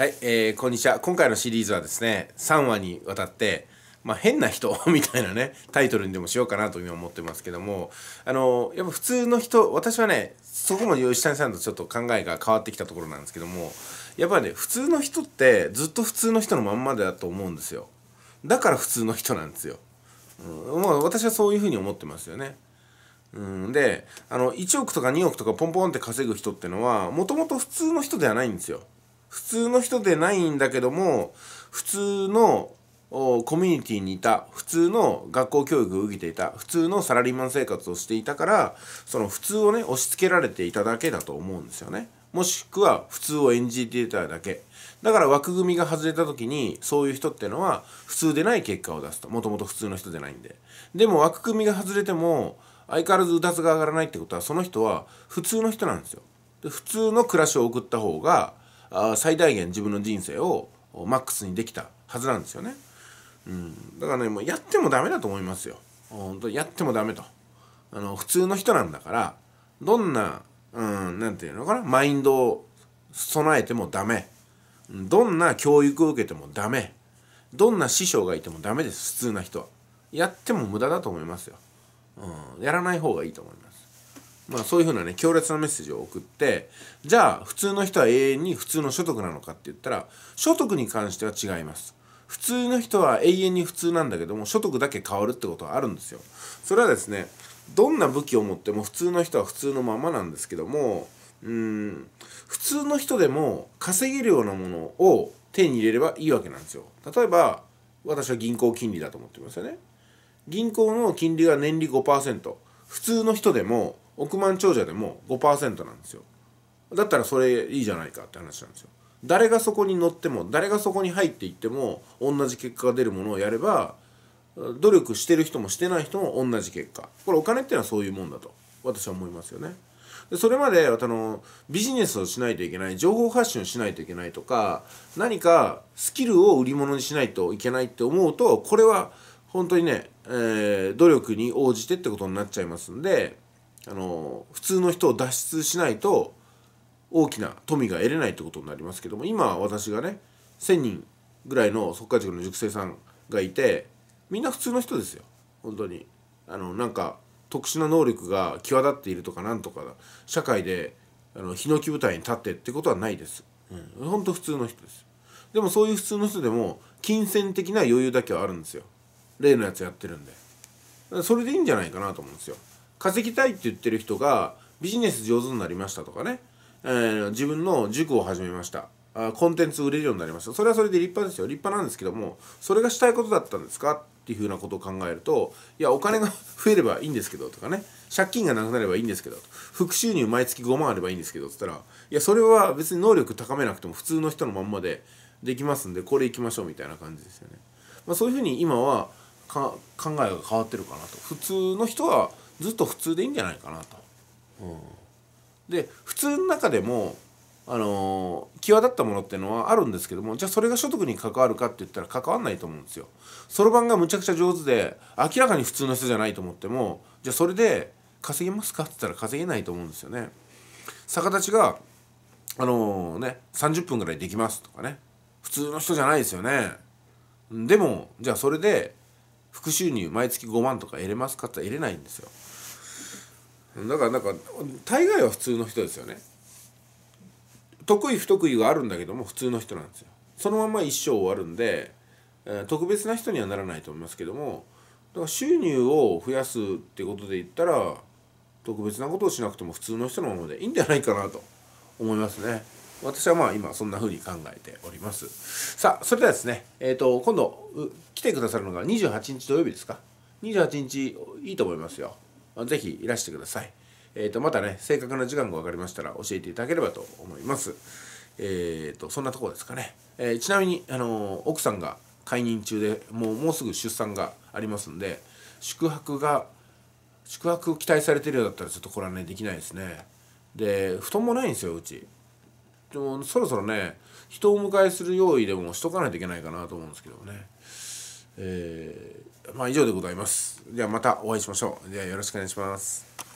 はい、えー、こんにちは。今回のシリーズはですね、3話にわたって、まあ、変な人 みたいなね、タイトルにでもしようかなと今思ってますけども、あの、やっぱ普通の人、私はね、そこも吉谷さんとちょっと考えが変わってきたところなんですけども、やっぱね、普通の人ってずっと普通の人のまんまでだと思うんですよ。だから普通の人なんですよ。うん、まあ、私はそういうふうに思ってますよね。うん、で、あの、1億とか2億とかポンポンって稼ぐ人ってのは、もともと普通の人ではないんですよ。普通の人でないんだけども普通のコミュニティにいた普通の学校教育を受けていた普通のサラリーマン生活をしていたからその普通をね押し付けられていただけだと思うんですよね。もしくは普通を演じていただけ。だから枠組みが外れた時にそういう人ってのは普通でない結果を出すと。もともと普通の人でないんで。でも枠組みが外れても相変わらずうたつが上がらないってことはその人は普通の人なんですよ。で普通の暮らしを送った方が最大限自分の人生をマックスにできたはずなんですよね。うん、だからねもうやってもダメだと思いますよ。本当やってもダメと。あの普通の人なんだからどんな何、うん、て言うのかなマインドを備えてもダメどんな教育を受けてもダメどんな師匠がいてもダメです普通な人はやっても無駄だと思いますよ、うん、やらない方がいいと思いますまあ、そういうふうなね強烈なメッセージを送ってじゃあ普通の人は永遠に普通の所得なのかって言ったら所得に関しては違います普通の人は永遠に普通なんだけども所得だけ変わるってことはあるんですよそれはですねどんな武器を持っても普通の人は普通のままなんですけどもうん普通の人でも稼げるようなものを手に入れればいいわけなんですよ例えば私は銀行金利だと思ってますよね銀行の金利が年利5%普通の人でも億万長者でも5%なんですよだったらそれいいじゃないかって話なんですよ誰がそこに乗っても誰がそこに入っていっても同じ結果が出るものをやれば努力してる人もしてない人も同じ結果これお金っていうのはそういうもんだと私は思いますよねでそれまであのビジネスをしないといけない情報発信をしないといけないとか何かスキルを売り物にしないといけないって思うとこれは本当にね、えー、努力に応じてってことになっちゃいますんであの普通の人を脱出しないと大きな富が得れないってことになりますけども今私がね1,000人ぐらいの速稼塾の塾生さんがいてみんな普通の人ですよ本当にあのなんか特殊な能力が際立っているとかなんとか社会であのヒノキ舞台に立ってってことはないです、うん、本当普通の人ですでもそういう普通の人でも金銭的な余裕だけはあるんですよ例のやつやってるんでそれでいいんじゃないかなと思うんですよ稼ぎたいって言ってる人がビジネス上手になりましたとかね、えー、自分の塾を始めましたあコンテンツ売れるようになりましたそれはそれで立派ですよ立派なんですけどもそれがしたいことだったんですかっていうふうなことを考えるといやお金が 増えればいいんですけどとかね借金がなくなればいいんですけど副収入毎月5万あればいいんですけどっつったらいやそれは別に能力高めなくても普通の人のまんまでできますんでこれいきましょうみたいな感じですよね、まあ、そういうふうに今は考えが変わってるかなと普通の人はずっと普通でいいんじゃないかなと。うん、で普通の中でもあのー、際立ったものっていうのはあるんですけどもじゃあそれが所得に関わるかって言ったら関わんないと思うんですよ。そろばんがむちゃくちゃ上手で明らかに普通の人じゃないと思ってもじゃあそれで稼げますかって言ったら稼げないと思うんですよね。逆立ちがあのー、ね30分ぐらいできますとかね普通の人じゃないですよね。でもじゃあそれで副収入毎月5万とか得れますかって言ったら得れないんですよ。だからなんか大概は普通の人ですよね得意不得意があるんだけども普通の人なんですよそのまま一生終わるんで特別な人にはならないと思いますけどもだから収入を増やすってことで言ったら特別なことをしなくても普通の人のままでいいんじゃないかなと思いますね。私はまあ今そんな風に考えております。さあ、それではですね、えっ、ー、と、今度来てくださるのが28日土曜日ですか。28日いいと思いますよ。ぜひいらしてください。えー、とまたね正確な時間が分かりましたら教えていただければと思います。えーと、そんなところですかね、えー、ちなみに、あのー、奥さんが解任中でもうもうすぐ出産がありますんで宿泊が宿泊を期待されてるようだったらちょっとこれはねできないですねで布団もないんですようちでもそろそろね人をお迎えする用意でもしとかないといけないかなと思うんですけどねえー、まあ以上でございます。ではまたお会いしましょう。ではよろしくお願いします。